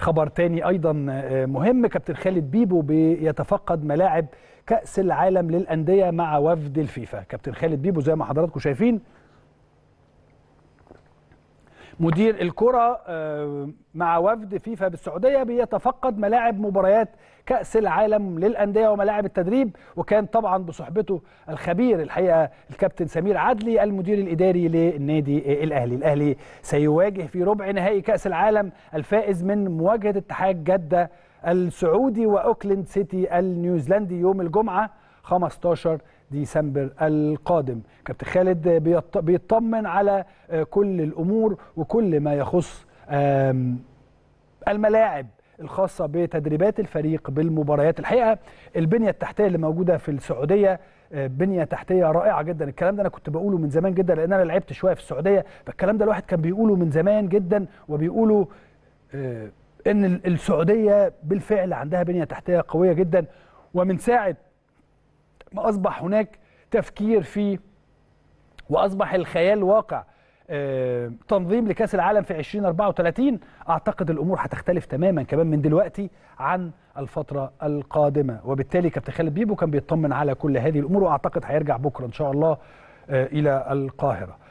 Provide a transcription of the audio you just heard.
خبر تاني ايضا آه، مهم كابتن خالد بيبو بيتفقد ملاعب كاس العالم للانديه مع وفد الفيفا كابتن خالد بيبو زي ما حضراتكم شايفين مدير الكرة آه، مع وفد فيفا بالسعودية بيتفقد ملاعب مباريات كأس العالم للأندية وملاعب التدريب وكان طبعا بصحبته الخبير الحقيقة الكابتن سمير عدلي المدير الإداري للنادي الأهلي الأهلي سيواجه في ربع نهائي كأس العالم الفائز من مواجهة اتحاد جدة السعودي وأوكلاند سيتي النيوزيلندي يوم الجمعة 15 ديسمبر القادم كابتن خالد بيطمن على آه، كل الامور وكل ما يخص الملاعب الخاصة بتدريبات الفريق بالمباريات الحقيقة البنية التحتية اللي موجودة في السعودية آه، بنية تحتية رائعة جدا الكلام ده أنا كنت بقوله من زمان جدا لأن أنا لعبت شوية في السعودية فالكلام ده الواحد كان بيقوله من زمان جدا وبيقوله آه، إن السعودية بالفعل عندها بنية تحتية قوية جدا ومن ساعة ما أصبح هناك تفكير في وأصبح الخيال واقع آه، تنظيم لكاس العالم في 2034 اعتقد الامور هتختلف تماما كمان من دلوقتي عن الفتره القادمه وبالتالي كابتن خالد بيبو كان بيطمن على كل هذه الامور واعتقد هيرجع بكره ان شاء الله آه، الى القاهره